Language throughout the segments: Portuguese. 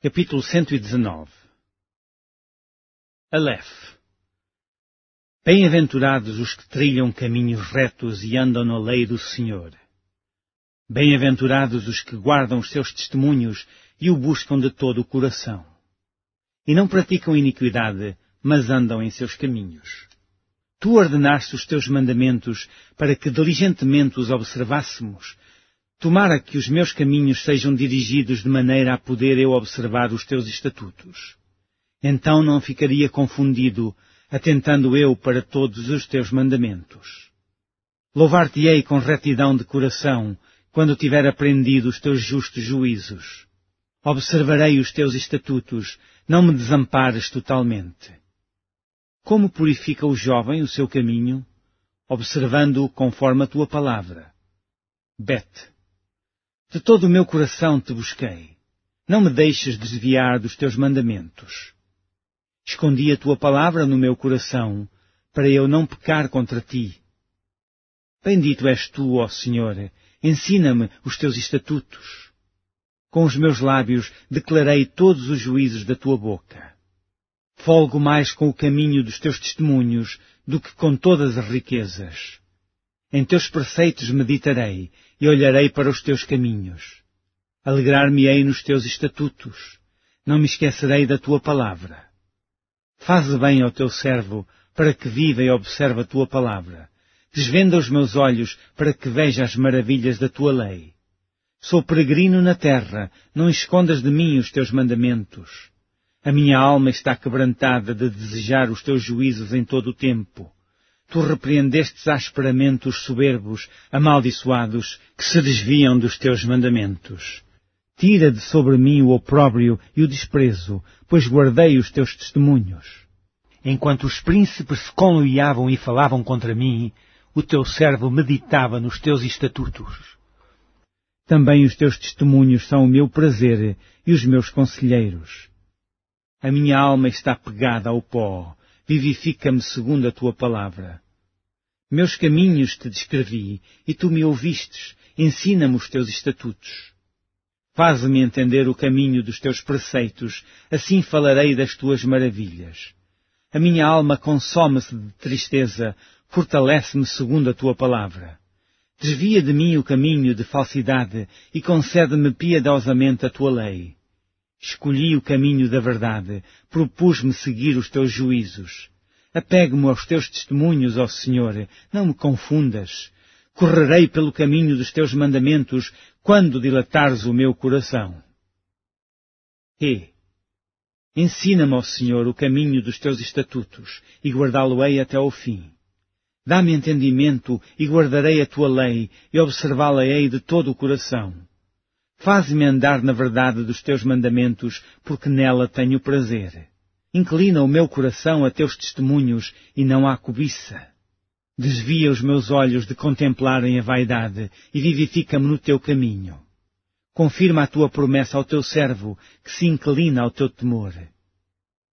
Capítulo 119 Aleph Bem-aventurados os que trilham caminhos retos e andam na lei do Senhor. Bem-aventurados os que guardam os seus testemunhos e o buscam de todo o coração. E não praticam iniquidade, mas andam em seus caminhos. Tu ordenaste os teus mandamentos para que diligentemente os observássemos Tomara que os meus caminhos sejam dirigidos de maneira a poder eu observar os teus estatutos. Então não ficaria confundido, atentando eu para todos os teus mandamentos. Louvar-te-ei com retidão de coração, quando tiver aprendido os teus justos juízos. Observarei os teus estatutos, não me desampares totalmente. Como purifica o jovem o seu caminho? Observando-o conforme a tua palavra. Bet de todo o meu coração te busquei. Não me deixes desviar dos teus mandamentos. Escondi a tua palavra no meu coração, para eu não pecar contra ti. Bendito és tu, ó Senhor, ensina-me os teus estatutos. Com os meus lábios declarei todos os juízos da tua boca. Folgo mais com o caminho dos teus testemunhos do que com todas as riquezas. Em teus preceitos meditarei e olharei para os teus caminhos. Alegrar-me-ei nos teus estatutos. Não me esquecerei da tua palavra. Faze bem ao teu servo, para que viva e observe a tua palavra. Desvenda os meus olhos, para que veja as maravilhas da tua lei. Sou peregrino na terra, não escondas de mim os teus mandamentos. A minha alma está quebrantada de desejar os teus juízos em todo o tempo. Tu repreendestes asperamente os soberbos, amaldiçoados, que se desviam dos teus mandamentos. Tira de sobre mim o opróbrio e o desprezo, pois guardei os teus testemunhos. Enquanto os príncipes se conluiavam e falavam contra mim, o teu servo meditava nos teus estatutos. Também os teus testemunhos são o meu prazer e os meus conselheiros. A minha alma está pegada ao pó vivifica-me segundo a tua palavra. Meus caminhos te descrevi, e tu me ouvistes, ensina-me os teus estatutos. Faz-me entender o caminho dos teus preceitos, assim falarei das tuas maravilhas. A minha alma consome-se de tristeza, fortalece-me segundo a tua palavra. Desvia de mim o caminho de falsidade e concede-me piedosamente a tua lei. Escolhi o caminho da verdade, propus-me seguir os teus juízos. Apego-me aos teus testemunhos, ó Senhor, não me confundas. Correrei pelo caminho dos teus mandamentos quando dilatares o meu coração. E. Ensina-me, ó Senhor, o caminho dos teus estatutos, e guardá-lo-ei até ao fim. Dá-me entendimento, e guardarei a tua lei, e observá-la-ei de todo o coração. Faz-me andar na verdade dos teus mandamentos, porque nela tenho prazer. Inclina o meu coração a teus testemunhos e não à cobiça. Desvia os meus olhos de contemplarem a vaidade e vivifica-me no teu caminho. Confirma a tua promessa ao teu servo, que se inclina ao teu temor.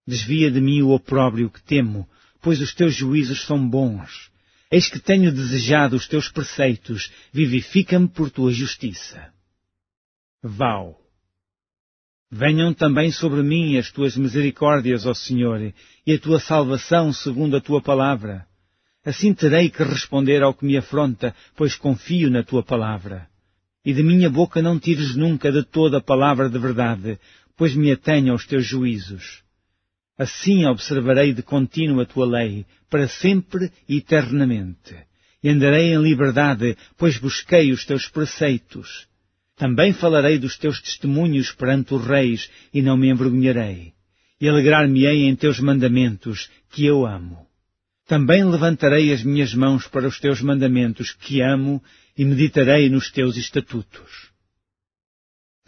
Desvia de mim o opróbrio que temo, pois os teus juízos são bons. Eis que tenho desejado os teus preceitos, vivifica-me por tua justiça. Vau. Venham também sobre mim as tuas misericórdias, ó Senhor, e a tua salvação segundo a tua palavra. Assim terei que responder ao que me afronta, pois confio na tua palavra. E de minha boca não tires nunca de toda a palavra de verdade, pois me atenho aos teus juízos. Assim observarei de contínuo a tua lei, para sempre e eternamente. E andarei em liberdade, pois busquei os teus preceitos. Também falarei dos teus testemunhos perante os reis e não me envergonharei. E alegrar-me-ei em teus mandamentos, que eu amo. Também levantarei as minhas mãos para os teus mandamentos, que amo, e meditarei nos teus estatutos.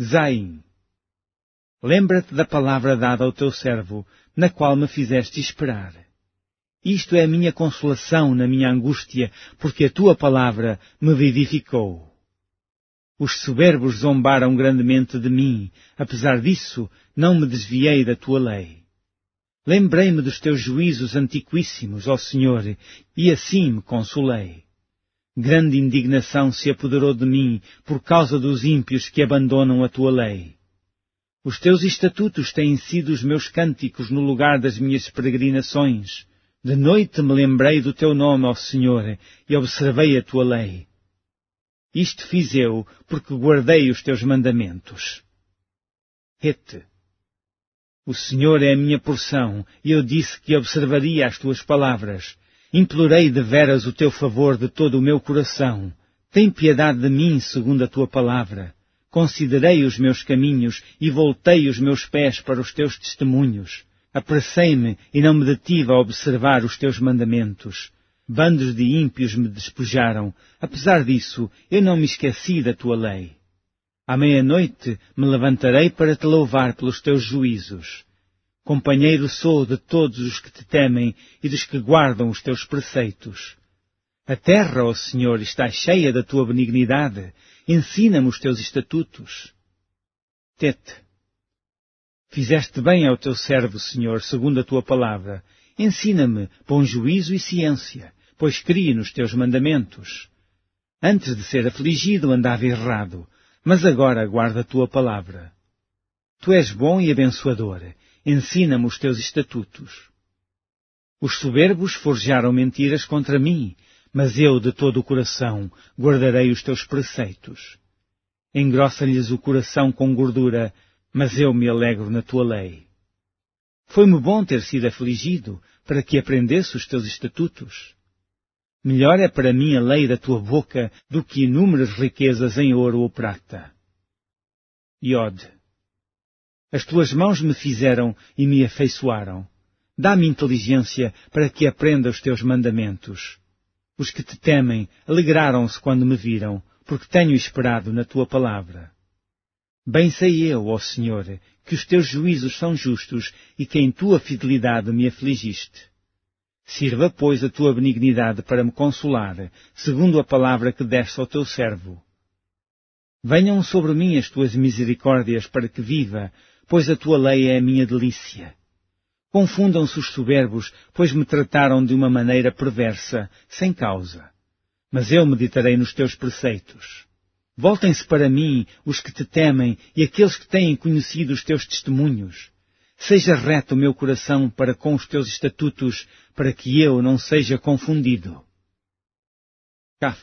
Zain. Lembra-te da palavra dada ao teu servo, na qual me fizeste esperar. Isto é a minha consolação na minha angústia, porque a tua palavra me vivificou. Os soberbos zombaram grandemente de mim, apesar disso, não me desviei da tua lei. Lembrei-me dos teus juízos antiquíssimos, ó Senhor, e assim me consolei. Grande indignação se apoderou de mim por causa dos ímpios que abandonam a tua lei. Os teus estatutos têm sido os meus cânticos no lugar das minhas peregrinações. De noite me lembrei do teu nome, ó Senhor, e observei a tua lei. Isto fiz eu, porque guardei os teus mandamentos. Hete. O Senhor é a minha porção, e eu disse que observaria as tuas palavras. Implorei deveras o teu favor de todo o meu coração. Tem piedade de mim segundo a tua palavra. Considerei os meus caminhos e voltei os meus pés para os teus testemunhos. Apressei-me e não me detive a observar os teus mandamentos. Bandos de ímpios me despojaram. Apesar disso, eu não me esqueci da tua lei. À meia-noite me levantarei para te louvar pelos teus juízos. Companheiro sou de todos os que te temem e dos que guardam os teus preceitos. A terra, ó Senhor, está cheia da tua benignidade. Ensina-me os teus estatutos. Tete. Fizeste bem ao teu servo, Senhor, segundo a tua palavra. Ensina-me bom juízo e ciência pois criei nos teus mandamentos. Antes de ser afligido andava errado, mas agora guarda a tua palavra. Tu és bom e abençoador, ensina-me os teus estatutos. Os soberbos forjaram mentiras contra mim, mas eu de todo o coração guardarei os teus preceitos. Engrossa-lhes o coração com gordura, mas eu me alegro na tua lei. Foi-me bom ter sido afligido, para que aprendesse os teus estatutos. Melhor é para mim a lei da tua boca do que inúmeras riquezas em ouro ou prata. Iod. As tuas mãos me fizeram e me afeiçoaram. Dá-me inteligência para que aprenda os teus mandamentos. Os que te temem alegraram-se quando me viram, porque tenho esperado na tua palavra. Bem sei eu, ó Senhor, que os teus juízos são justos e que em tua fidelidade me afligiste. Sirva, pois, a tua benignidade para me consolar, segundo a palavra que deste ao teu servo. Venham sobre mim as tuas misericórdias para que viva, pois a tua lei é a minha delícia. Confundam-se os soberbos, pois me trataram de uma maneira perversa, sem causa. Mas eu meditarei nos teus preceitos. Voltem-se para mim os que te temem e aqueles que têm conhecido os teus testemunhos. Seja reto o meu coração para com os teus estatutos, para que eu não seja confundido. Caf.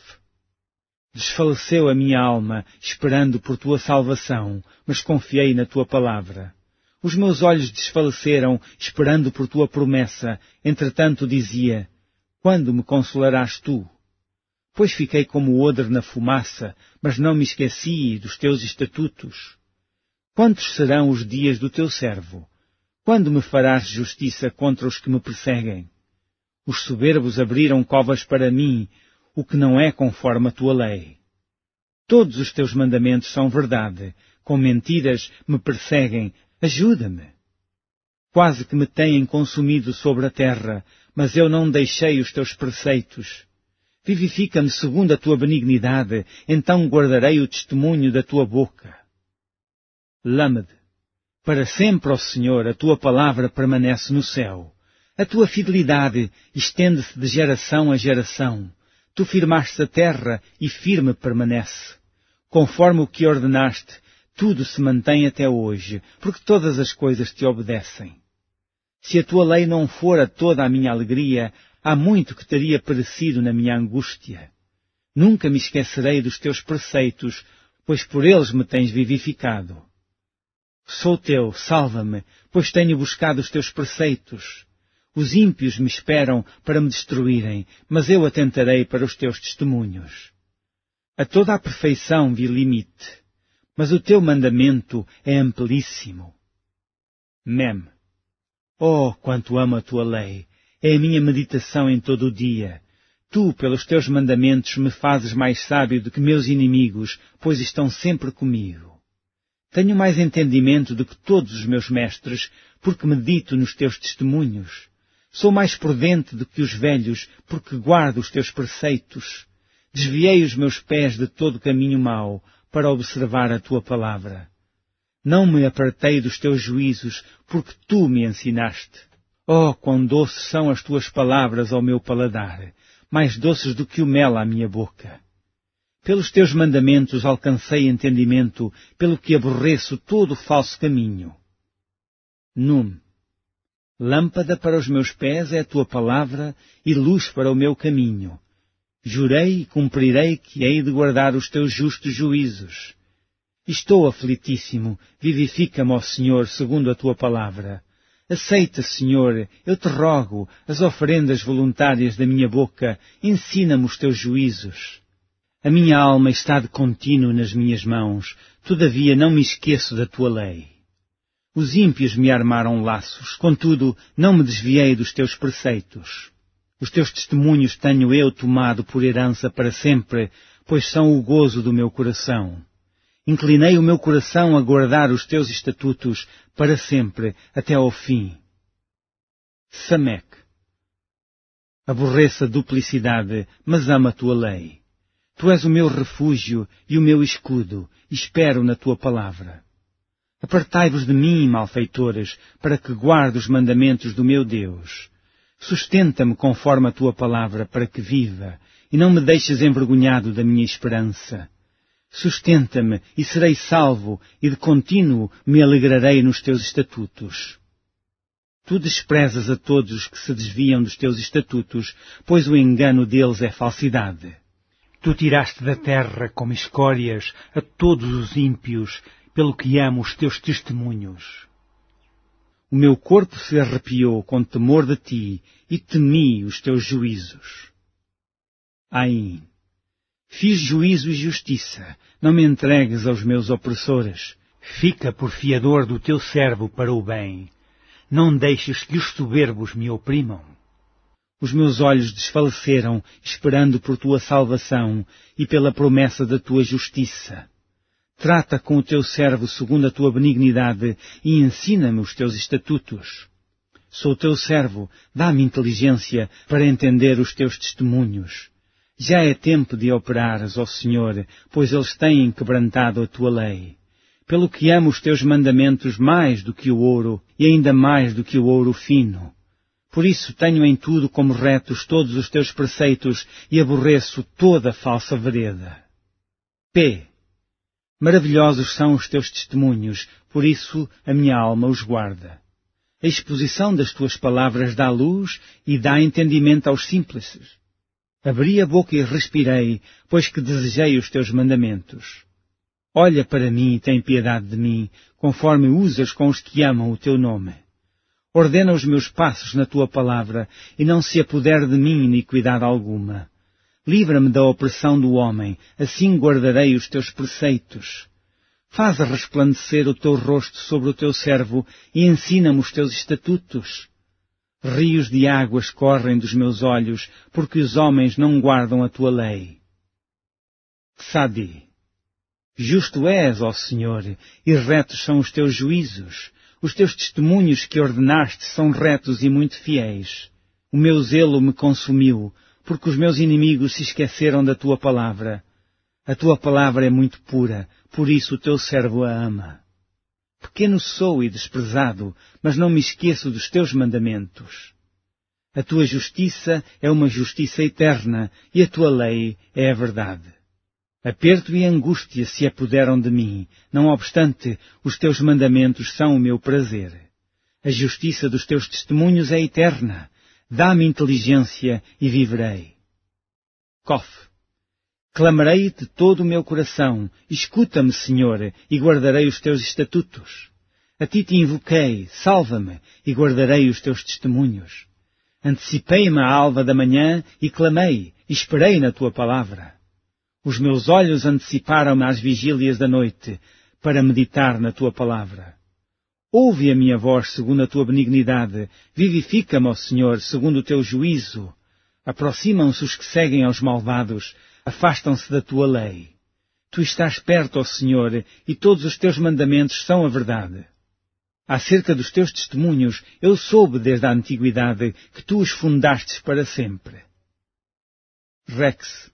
Desfaleceu a minha alma, esperando por tua salvação, mas confiei na tua palavra. Os meus olhos desfaleceram, esperando por tua promessa, entretanto dizia, Quando me consolarás tu? Pois fiquei como odre na fumaça, mas não me esqueci dos teus estatutos. Quantos serão os dias do teu servo? Quando me farás justiça contra os que me perseguem? Os soberbos abriram covas para mim, o que não é conforme a tua lei. Todos os teus mandamentos são verdade, com mentiras me perseguem, ajuda-me. Quase que me têm consumido sobre a terra, mas eu não deixei os teus preceitos. Vivifica-me segundo a tua benignidade, então guardarei o testemunho da tua boca. Lamed para sempre, ó Senhor, a tua palavra permanece no céu. A tua fidelidade estende-se de geração a geração. Tu firmaste a terra e firme permanece. Conforme o que ordenaste, tudo se mantém até hoje, porque todas as coisas te obedecem. Se a tua lei não fora toda a minha alegria, há muito que teria perecido na minha angústia. Nunca me esquecerei dos teus preceitos, pois por eles me tens vivificado. Sou teu, salva-me, pois tenho buscado os teus preceitos. Os ímpios me esperam para me destruírem, mas eu atentarei para os teus testemunhos. A toda a perfeição vi limite, mas o teu mandamento é amplíssimo. Mem. Oh, quanto amo a tua lei! É a minha meditação em todo o dia. Tu, pelos teus mandamentos, me fazes mais sábio do que meus inimigos, pois estão sempre comigo. Tenho mais entendimento do que todos os meus mestres, porque medito nos teus testemunhos. Sou mais prudente do que os velhos, porque guardo os teus preceitos. Desviei os meus pés de todo caminho mau, para observar a tua palavra. Não me apartei dos teus juízos, porque tu me ensinaste. Oh, quão doces são as tuas palavras ao meu paladar, mais doces do que o mel à minha boca. Pelos teus mandamentos alcancei entendimento, pelo que aborreço todo falso caminho. Num. Lâmpada para os meus pés é a tua palavra e luz para o meu caminho. Jurei e cumprirei que hei de guardar os teus justos juízos. Estou aflitíssimo, vivifica-me, ó Senhor, segundo a tua palavra. Aceita, Senhor, eu te rogo, as oferendas voluntárias da minha boca, ensina-me os teus juízos. A minha alma está de contínuo nas minhas mãos, todavia não me esqueço da tua lei. Os ímpios me armaram laços, contudo não me desviei dos teus preceitos. Os teus testemunhos tenho eu tomado por herança para sempre, pois são o gozo do meu coração. Inclinei o meu coração a guardar os teus estatutos para sempre, até ao fim. Samec. Aborreça a duplicidade, mas ama a tua lei. Tu és o meu refúgio e o meu escudo, espero na tua palavra. Apartai-vos de mim, malfeitores, para que guarde os mandamentos do meu Deus. Sustenta-me conforme a tua palavra, para que viva, e não me deixes envergonhado da minha esperança. Sustenta-me e serei salvo, e de contínuo me alegrarei nos teus estatutos. Tu desprezas a todos os que se desviam dos teus estatutos, pois o engano deles é falsidade. Tu tiraste da terra como escórias a todos os ímpios, pelo que amo os teus testemunhos. O meu corpo se arrepiou com temor de ti e temi os teus juízos. Ain, fiz juízo e justiça, não me entregues aos meus opressores. Fica por fiador do teu servo para o bem. Não deixes que os soberbos me oprimam. Os meus olhos desfaleceram, esperando por tua salvação e pela promessa da tua justiça. Trata com o teu servo segundo a tua benignidade e ensina-me os teus estatutos. Sou teu servo, dá-me inteligência para entender os teus testemunhos. Já é tempo de operares, ó Senhor, pois eles têm quebrantado a tua lei. Pelo que amo os teus mandamentos mais do que o ouro, e ainda mais do que o ouro fino. Por isso tenho em tudo como retos todos os teus preceitos e aborreço toda falsa vereda. P. Maravilhosos são os teus testemunhos, por isso a minha alma os guarda. A exposição das tuas palavras dá luz e dá entendimento aos simples. Abri a boca e respirei, pois que desejei os teus mandamentos. Olha para mim e tem piedade de mim, conforme usas com os que amam o teu nome. Ordena os meus passos na tua palavra, e não se apodere de mim iniquidade alguma. Livra-me da opressão do homem, assim guardarei os teus preceitos. Faz resplandecer o teu rosto sobre o teu servo e ensina-me os teus estatutos. Rios de águas correm dos meus olhos, porque os homens não guardam a tua lei. Sadi. Justo és, ó Senhor, e retos são os teus juízos. Os teus testemunhos que ordenaste são retos e muito fiéis. O meu zelo me consumiu, porque os meus inimigos se esqueceram da tua palavra. A tua palavra é muito pura, por isso o teu servo a ama. Pequeno sou e desprezado, mas não me esqueço dos teus mandamentos. A tua justiça é uma justiça eterna e a tua lei é a verdade. Aperto e angústia se apoderam de mim, não obstante, os teus mandamentos são o meu prazer. A justiça dos teus testemunhos é eterna. Dá-me inteligência e viverei. Cof. Clamarei de todo o meu coração. Escuta-me, Senhor, e guardarei os teus estatutos. A ti te invoquei, salva-me, e guardarei os teus testemunhos. Antecipei-me à alva da manhã e clamei, e esperei na tua palavra. Os meus olhos anteciparam-me às vigílias da noite para meditar na tua palavra. Ouve a minha voz segundo a tua benignidade, vivifica-me, ó Senhor, segundo o teu juízo. Aproximam-se os que seguem aos malvados, afastam-se da tua lei. Tu estás perto, ó Senhor, e todos os teus mandamentos são a verdade. Acerca dos teus testemunhos, eu soube desde a antiguidade que tu os fundastes para sempre. Rex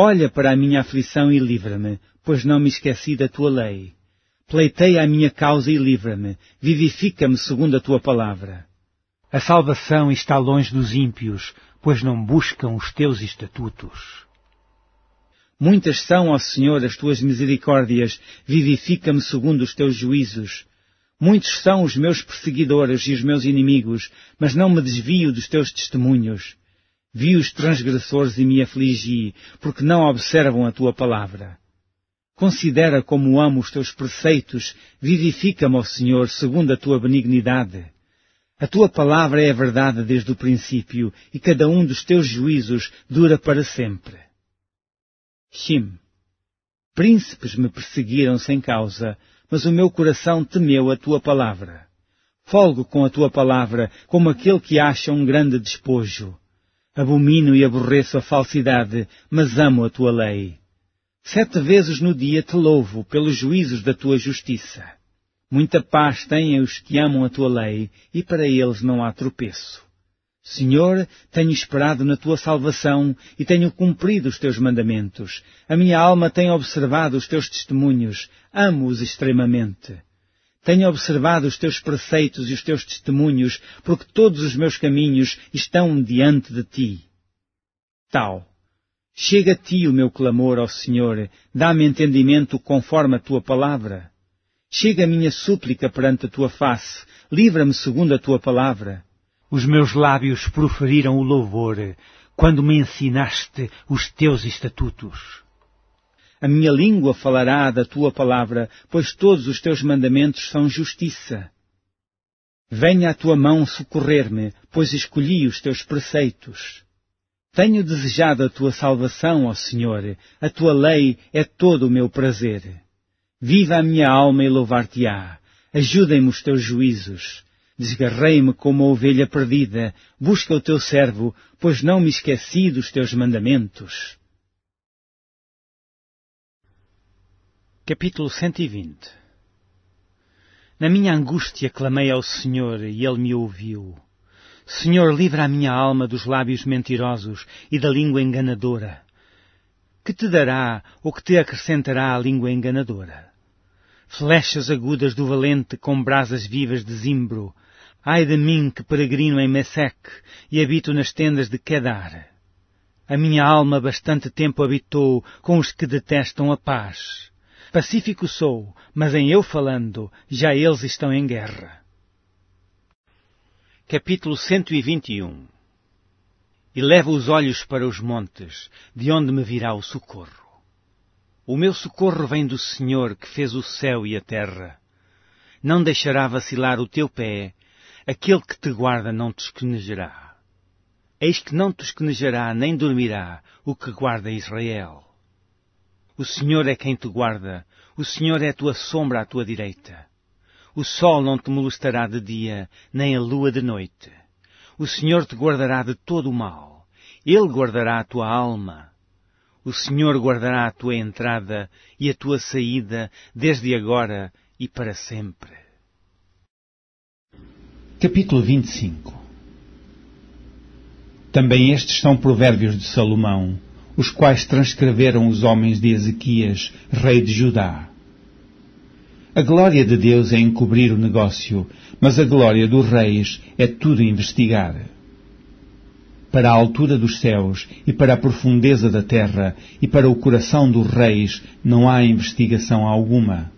Olha para a minha aflição e livra-me, pois não me esqueci da tua lei. Pleiteia a minha causa e livra-me, vivifica-me segundo a tua palavra. A salvação está longe dos ímpios, pois não buscam os teus estatutos. Muitas são, ó Senhor, as tuas misericórdias, vivifica-me segundo os teus juízos. Muitos são os meus perseguidores e os meus inimigos, mas não me desvio dos teus testemunhos. Vi os transgressores e me afligi, porque não observam a tua palavra. Considera como amo os teus preceitos, vivifica-me, ó Senhor, segundo a tua benignidade. A tua palavra é a verdade desde o princípio, e cada um dos teus juízos dura para sempre. Shim. Príncipes me perseguiram sem causa, mas o meu coração temeu a tua palavra. Folgo com a tua palavra, como aquele que acha um grande despojo. Abomino e aborreço a falsidade, mas amo a tua lei. Sete vezes no dia te louvo pelos juízos da tua justiça. Muita paz têm os que amam a tua lei, e para eles não há tropeço. Senhor, tenho esperado na tua salvação e tenho cumprido os teus mandamentos. A minha alma tem observado os teus testemunhos. Amo-os extremamente. Tenho observado os teus preceitos e os teus testemunhos, porque todos os meus caminhos estão diante de ti. Tal. Chega a ti o meu clamor, ó Senhor, dá-me entendimento conforme a tua palavra. Chega a minha súplica perante a tua face, livra-me segundo a tua palavra. Os meus lábios proferiram o louvor, quando me ensinaste os teus estatutos. A minha língua falará da tua palavra, pois todos os teus mandamentos são justiça. Venha a tua mão socorrer-me, pois escolhi os teus preceitos. Tenho desejado a tua salvação, ó Senhor, a tua lei é todo o meu prazer. Viva a minha alma e louvar-te-á. Ajudem-me os teus juízos. Desgarrei-me como a ovelha perdida. Busca o teu servo, pois não me esqueci dos teus mandamentos. Capítulo 120 Na minha angústia clamei ao Senhor e ele me ouviu. Senhor, livra a minha alma dos lábios mentirosos e da língua enganadora. Que te dará ou que te acrescentará a língua enganadora? Flechas agudas do valente com brasas vivas de zimbro. Ai de mim que peregrino em Messec e habito nas tendas de Quedar. A minha alma bastante tempo habitou com os que detestam a paz Pacífico sou, mas em eu falando, já eles estão em guerra. Capítulo 121 E levo os olhos para os montes, de onde me virá o socorro. O meu socorro vem do Senhor que fez o céu e a terra. Não deixará vacilar o teu pé, aquele que te guarda não te esquenejará. Eis que não te esquenejará nem dormirá o que guarda Israel. O Senhor é quem te guarda, o Senhor é a tua sombra à tua direita. O sol não te molestará de dia, nem a lua de noite. O Senhor te guardará de todo o mal. Ele guardará a tua alma. O Senhor guardará a tua entrada e a tua saída desde agora e para sempre. Capítulo 25 Também estes são provérbios de Salomão, os quais transcreveram os homens de Ezequias, rei de Judá. A glória de Deus é encobrir o negócio, mas a glória dos reis é tudo investigar. Para a altura dos céus e para a profundeza da terra e para o coração dos reis não há investigação alguma.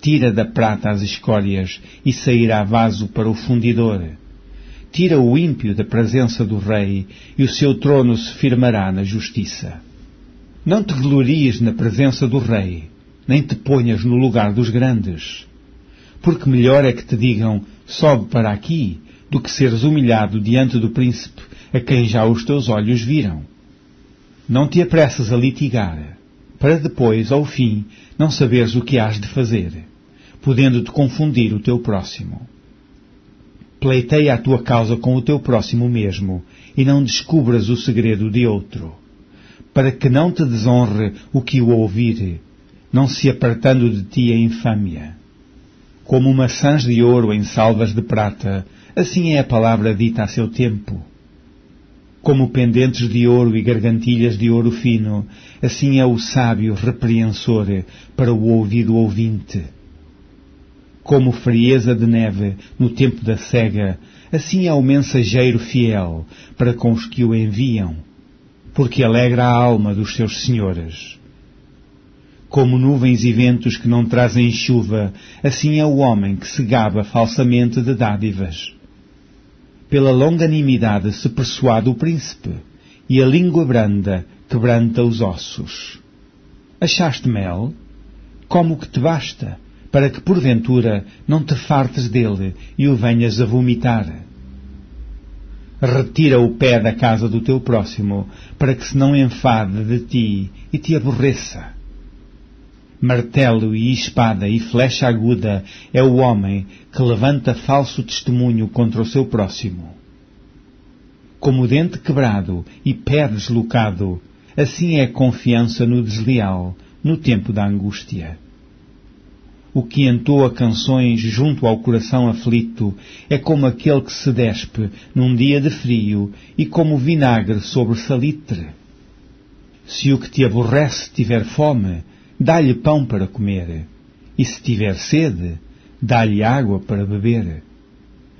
Tira da prata as escórias e sairá vaso para o fundidor tira o ímpio da presença do Rei e o seu trono se firmará na justiça. Não te glories na presença do Rei, nem te ponhas no lugar dos grandes, porque melhor é que te digam sobe para aqui do que seres humilhado diante do príncipe a quem já os teus olhos viram. Não te apresses a litigar, para depois, ao fim, não saberes o que hás de fazer, podendo-te confundir o teu próximo pleiteia a tua causa com o teu próximo mesmo, e não descubras o segredo de outro, para que não te desonre o que o ouvir, não se apartando de ti a infâmia. Como maçãs de ouro em salvas de prata, assim é a palavra dita a seu tempo. Como pendentes de ouro e gargantilhas de ouro fino, assim é o sábio repreensor para o ouvido ouvinte como frieza de neve no tempo da cega, assim é o mensageiro fiel para com os que o enviam, porque alegra a alma dos seus senhores. Como nuvens e ventos que não trazem chuva, assim é o homem que se gaba falsamente de dádivas. Pela longanimidade se persuade o príncipe, e a língua branda quebranta os ossos. Achaste mel? Como que te basta? para que porventura não te fartes dele e o venhas a vomitar. Retira o pé da casa do teu próximo, para que se não enfade de ti e te aborreça. Martelo e espada e flecha aguda é o homem que levanta falso testemunho contra o seu próximo. Como dente quebrado e pé deslocado, assim é a confiança no desleal, no tempo da angústia. O que entoa canções junto ao coração aflito é como aquele que se despe num dia de frio e como vinagre sobre salitre. Se o que te aborrece tiver fome, dá-lhe pão para comer, e se tiver sede, dá-lhe água para beber.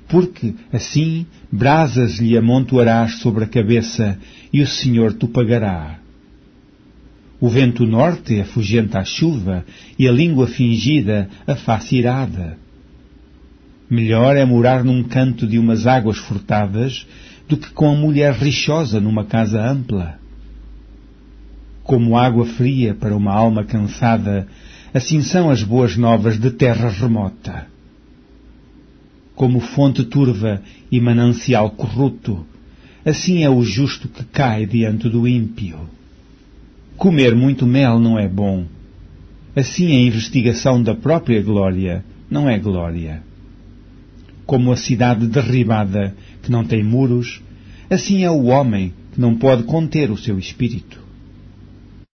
Porque, assim, brasas lhe amontoarás sobre a cabeça, e o Senhor te pagará o vento norte afugenta a chuva e a língua fingida a face irada. Melhor é morar num canto de umas águas furtadas do que com a mulher rixosa numa casa ampla. Como água fria para uma alma cansada, assim são as boas novas de terra remota. Como fonte turva e manancial corrupto, assim é o justo que cai diante do ímpio. Comer muito mel não é bom. Assim, a investigação da própria glória não é glória. Como a cidade derribada, que não tem muros, assim é o homem que não pode conter o seu espírito.